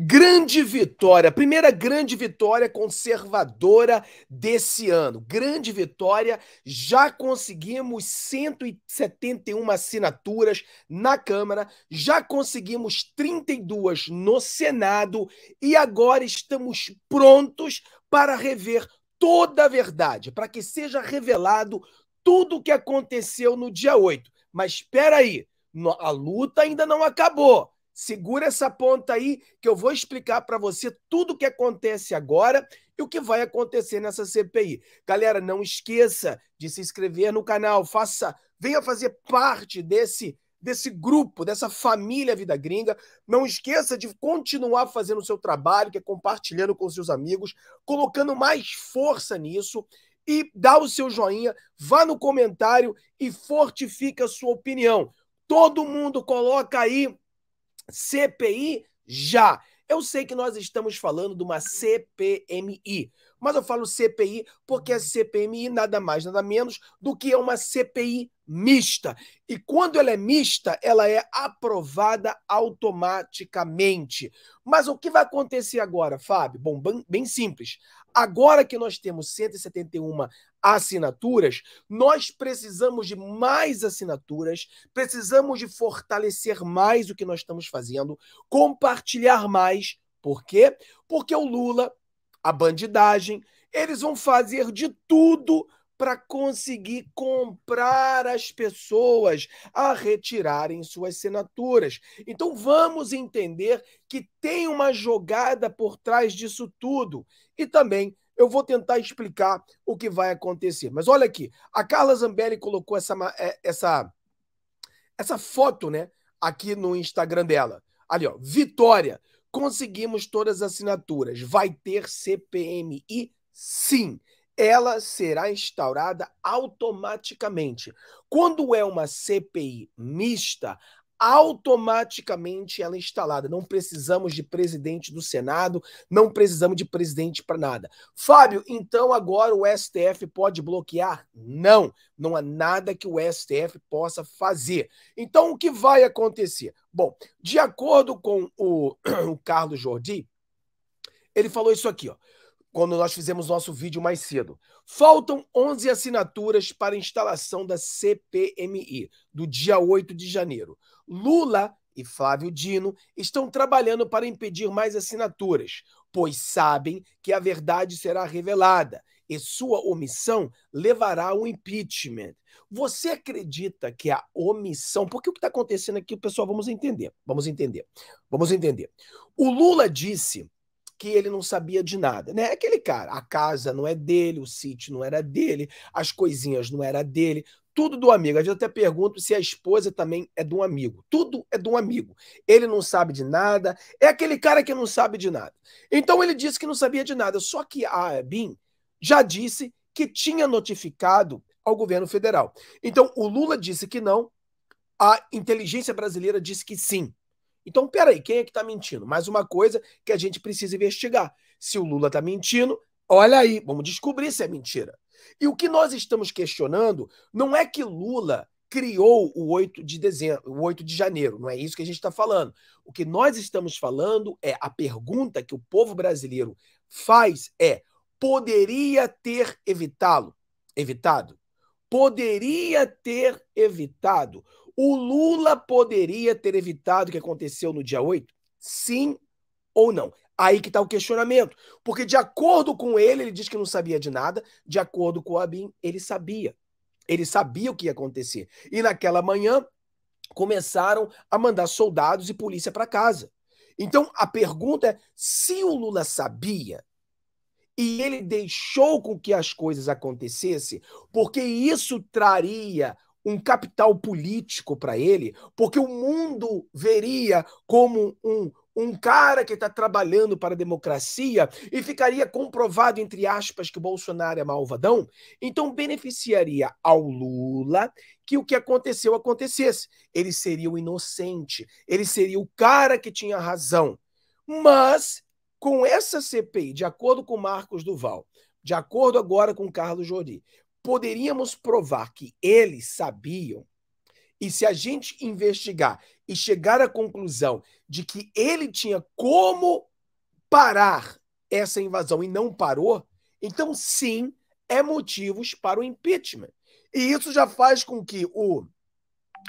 Grande vitória, primeira grande vitória conservadora desse ano. Grande vitória, já conseguimos 171 assinaturas na Câmara, já conseguimos 32 no Senado e agora estamos prontos para rever toda a verdade, para que seja revelado tudo o que aconteceu no dia 8. Mas espera aí, a luta ainda não acabou Segura essa ponta aí que eu vou explicar para você tudo o que acontece agora e o que vai acontecer nessa CPI. Galera, não esqueça de se inscrever no canal, faça, venha fazer parte desse desse grupo, dessa família Vida Gringa. Não esqueça de continuar fazendo o seu trabalho, que é compartilhando com seus amigos, colocando mais força nisso e dá o seu joinha, vá no comentário e fortifica a sua opinião. Todo mundo coloca aí CPI já. Eu sei que nós estamos falando de uma CPMI, mas eu falo CPI porque a CPMI nada mais, nada menos do que é uma CPI mista. E quando ela é mista, ela é aprovada automaticamente. Mas o que vai acontecer agora, Fábio? Bom, bem, simples. Agora que nós temos 171 assinaturas, nós precisamos de mais assinaturas, precisamos de fortalecer mais o que nós estamos fazendo, compartilhar mais. Por quê? Porque o Lula a bandidagem, eles vão fazer de tudo para conseguir comprar as pessoas a retirarem suas assinaturas. Então vamos entender que tem uma jogada por trás disso tudo. E também eu vou tentar explicar o que vai acontecer. Mas olha aqui, a Carla Zambelli colocou essa, é, essa, essa foto, né, aqui no Instagram dela. Ali, ó, Vitória. Conseguimos todas as assinaturas. Vai ter CPMI? Sim ela será instaurada automaticamente. Quando é uma CPI mista, automaticamente ela é instalada. Não precisamos de presidente do Senado, não precisamos de presidente para nada. Fábio, então agora o STF pode bloquear? Não, não há nada que o STF possa fazer. Então o que vai acontecer? Bom, de acordo com o, o Carlos Jordi, ele falou isso aqui, ó quando nós fizemos nosso vídeo mais cedo. Faltam 11 assinaturas para a instalação da CPMI, do dia 8 de janeiro. Lula e Flávio Dino estão trabalhando para impedir mais assinaturas, pois sabem que a verdade será revelada e sua omissão levará ao impeachment. Você acredita que a omissão. Porque o que está acontecendo aqui, pessoal, vamos entender. Vamos entender. Vamos entender. O Lula disse que ele não sabia de nada, né? Aquele cara, a casa não é dele, o sítio não era dele, as coisinhas não era dele, tudo do amigo. Às vezes eu até pergunto se a esposa também é de um amigo. Tudo é de um amigo. Ele não sabe de nada, é aquele cara que não sabe de nada. Então ele disse que não sabia de nada, só que a Bin já disse que tinha notificado ao governo federal. Então o Lula disse que não, a inteligência brasileira disse que sim. Então, peraí, quem é que está mentindo? Mais uma coisa que a gente precisa investigar. Se o Lula está mentindo, olha aí, vamos descobrir se é mentira. E o que nós estamos questionando não é que Lula criou o 8 de dezembro, o 8 de janeiro, não é isso que a gente está falando. O que nós estamos falando é a pergunta que o povo brasileiro faz é: poderia ter evitá-lo? Evitado? Poderia ter evitado. O Lula poderia ter evitado o que aconteceu no dia 8? Sim ou não? Aí que está o questionamento. Porque, de acordo com ele, ele diz que não sabia de nada. De acordo com o Abin, ele sabia. Ele sabia o que ia acontecer. E naquela manhã, começaram a mandar soldados e polícia para casa. Então, a pergunta é: se o Lula sabia e ele deixou com que as coisas acontecessem, porque isso traria um capital político para ele, porque o mundo veria como um, um cara que está trabalhando para a democracia e ficaria comprovado, entre aspas, que Bolsonaro é malvadão, então beneficiaria ao Lula que o que aconteceu acontecesse. Ele seria o inocente, ele seria o cara que tinha razão. Mas, com essa CPI, de acordo com Marcos Duval, de acordo agora com Carlos Jori, poderíamos provar que eles sabiam, e se a gente investigar e chegar à conclusão de que ele tinha como parar essa invasão e não parou, então sim, é motivos para o impeachment. E isso já faz com que o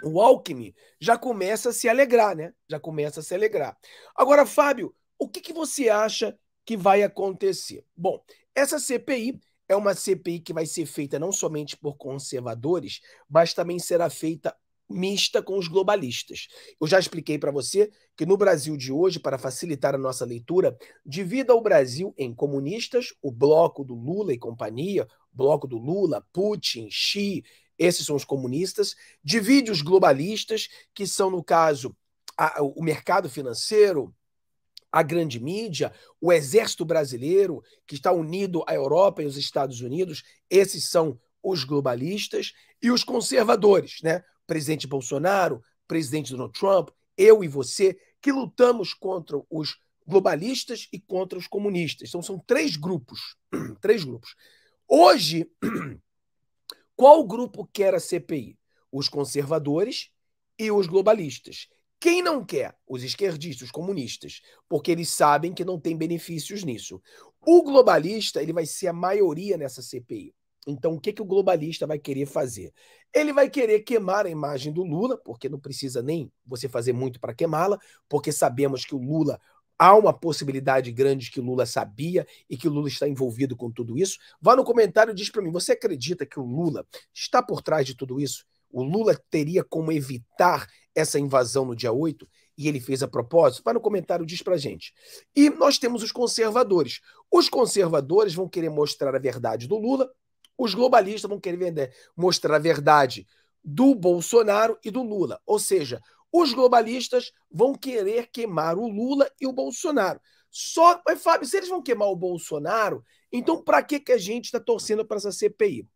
o Alckmin já começa a se alegrar, né? Já começa a se alegrar. Agora, Fábio, o que, que você acha que vai acontecer? Bom, essa CPI é uma CPI que vai ser feita não somente por conservadores, mas também será feita mista com os globalistas. Eu já expliquei para você que no Brasil de hoje, para facilitar a nossa leitura, divida o Brasil em comunistas, o bloco do Lula e companhia, bloco do Lula, Putin, Xi, esses são os comunistas, divide os globalistas, que são, no caso, a, o mercado financeiro, a grande mídia, o exército brasileiro, que está unido à Europa e aos Estados Unidos, esses são os globalistas, e os conservadores, né? Presidente Bolsonaro, presidente Donald Trump, eu e você, que lutamos contra os globalistas e contra os comunistas. Então são três grupos, três grupos. Hoje, qual grupo quer a CPI? Os conservadores e os globalistas. Quem não quer? Os esquerdistas, os comunistas, porque eles sabem que não tem benefícios nisso. O globalista, ele vai ser a maioria nessa CPI. Então, o que, que o globalista vai querer fazer? Ele vai querer queimar a imagem do Lula, porque não precisa nem você fazer muito para queimá-la, porque sabemos que o Lula há uma possibilidade grande que Lula sabia e que Lula está envolvido com tudo isso. Vá no comentário e diz para mim, você acredita que o Lula está por trás de tudo isso? o Lula teria como evitar essa invasão no dia 8 e ele fez a propósito? Vai no comentário, diz pra gente. E nós temos os conservadores. Os conservadores vão querer mostrar a verdade do Lula, os globalistas vão querer vender, mostrar a verdade do Bolsonaro e do Lula. Ou seja, os globalistas vão querer queimar o Lula e o Bolsonaro. Só, mas Fábio, se eles vão queimar o Bolsonaro, então para que que a gente está torcendo para essa CPI?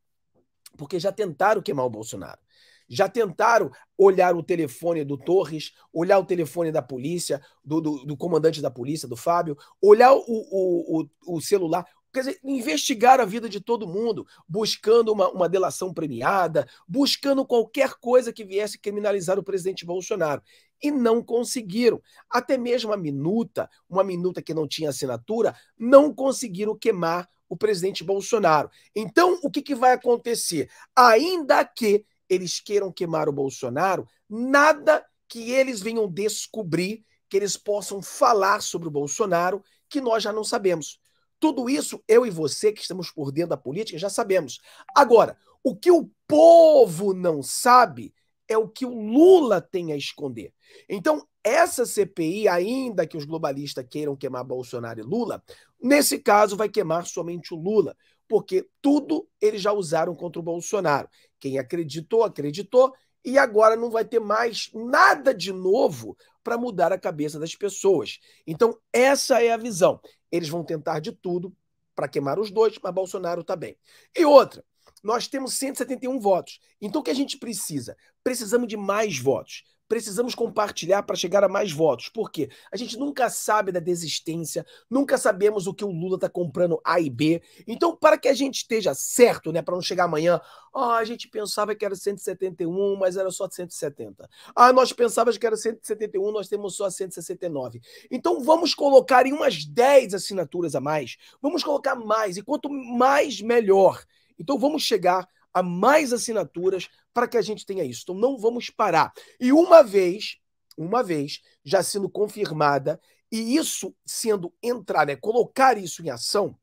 Porque já tentaram queimar o Bolsonaro. Já tentaram olhar o telefone do Torres, olhar o telefone da polícia, do, do, do comandante da polícia, do Fábio, olhar o, o, o, o celular. Quer dizer, investigar a vida de todo mundo, buscando uma, uma delação premiada, buscando qualquer coisa que viesse criminalizar o presidente Bolsonaro. E não conseguiram. Até mesmo a minuta, uma minuta que não tinha assinatura, não conseguiram queimar o presidente Bolsonaro. Então, o que, que vai acontecer? Ainda que eles queiram queimar o Bolsonaro, nada que eles venham descobrir, que eles possam falar sobre o Bolsonaro, que nós já não sabemos. Tudo isso eu e você que estamos por dentro da política já sabemos. Agora, o que o povo não sabe é o que o Lula tem a esconder. Então, essa CPI, ainda que os globalistas queiram queimar Bolsonaro e Lula, nesse caso vai queimar somente o Lula, porque tudo eles já usaram contra o Bolsonaro. Quem acreditou, acreditou, e agora não vai ter mais nada de novo para mudar a cabeça das pessoas. Então, essa é a visão. Eles vão tentar de tudo para queimar os dois, mas Bolsonaro está bem. E outra, nós temos 171 votos. Então o que a gente precisa? Precisamos de mais votos. Precisamos compartilhar para chegar a mais votos. Por quê? A gente nunca sabe da desistência, nunca sabemos o que o Lula está comprando A e B. Então, para que a gente esteja certo, né, para não chegar amanhã, ah, a gente pensava que era 171, mas era só 170. Ah, nós pensávamos que era 171, nós temos só 169. Então, vamos colocar em umas 10 assinaturas a mais. Vamos colocar mais, e quanto mais, melhor. Então vamos chegar a mais assinaturas para que a gente tenha isso. Então não vamos parar. E uma vez, uma vez já sendo confirmada e isso sendo entrar, né, colocar isso em ação,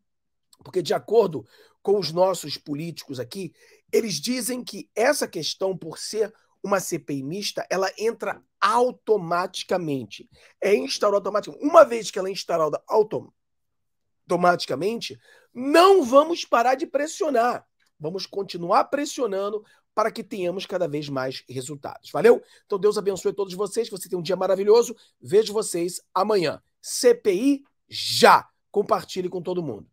porque de acordo com os nossos políticos aqui, eles dizem que essa questão por ser uma CPI mista, ela entra automaticamente. É instaurada automaticamente. Uma vez que ela é instaurada autom automaticamente, não vamos parar de pressionar. Vamos continuar pressionando para que tenhamos cada vez mais resultados. Valeu? Então Deus abençoe todos vocês, você tem um dia maravilhoso. Vejo vocês amanhã. CPI já. Compartilhe com todo mundo.